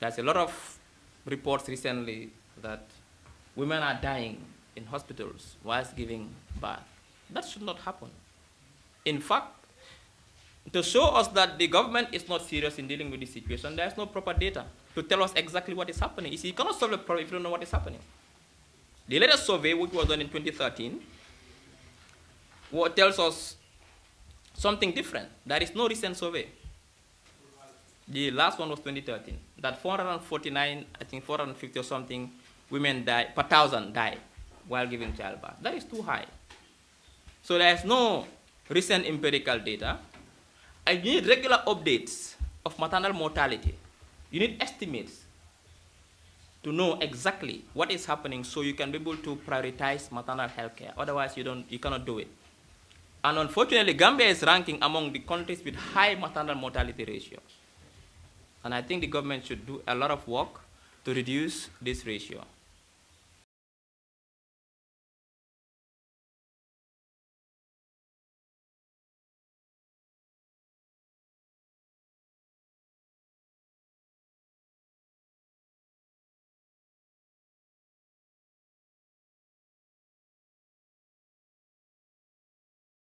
There's a lot of reports recently that women are dying in hospitals whilst giving birth. That should not happen. In fact, to show us that the government is not serious in dealing with this situation, there's no proper data to tell us exactly what is happening. You see, you cannot solve the problem if you don't know what is happening. The latest survey, which was done in 2013, what tells us something different. There is no recent survey the last one was 2013. That 449, I think 450 or something, women die per thousand die while giving childbirth. That is too high. So there is no recent empirical data. I need regular updates of maternal mortality. You need estimates to know exactly what is happening so you can be able to prioritize maternal health care. Otherwise, you, don't, you cannot do it. And unfortunately, Gambia is ranking among the countries with high maternal mortality ratio. And I think the government should do a lot of work to reduce this ratio.